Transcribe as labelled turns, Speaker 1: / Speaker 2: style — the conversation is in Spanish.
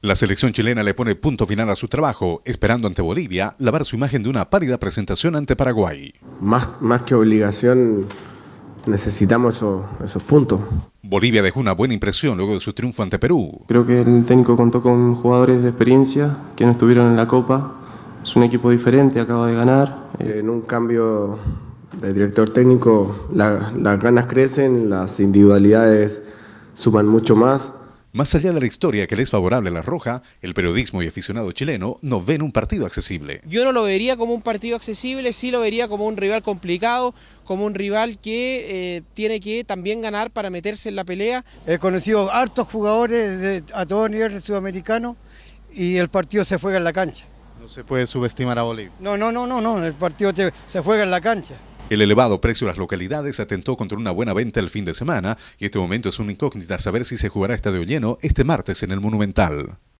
Speaker 1: La selección chilena le pone punto final a su trabajo, esperando ante Bolivia lavar su imagen de una pálida presentación ante Paraguay. Más, más que obligación, necesitamos
Speaker 2: esos,
Speaker 3: puntos.
Speaker 1: Bolivia dejó una buena impresión luego de su triunfo ante Perú.
Speaker 3: Creo que el técnico contó con jugadores de experiencia que no estuvieron en la Copa. Es un equipo diferente, acaba de ganar. Eh, en un cambio de director técnico, las ganas crecen,
Speaker 1: las individualidades suman mucho más más allá de la historia que le es favorable a La Roja, el periodismo y aficionado chileno no ven un partido accesible.
Speaker 4: Yo no lo vería como un partido accesible, sí lo vería como un rival complicado, como un rival que eh, tiene que también ganar para meterse en la pelea.
Speaker 5: He conocido hartos jugadores de, a todo nivel sudamericano y el partido se juega en la cancha.
Speaker 4: No se puede subestimar a Bolivia.
Speaker 5: No, no, no, no, no, el partido se juega en la cancha.
Speaker 1: El elevado precio de las localidades atentó contra una buena venta el fin de semana y este momento es una incógnita saber si se jugará de lleno este martes en el Monumental.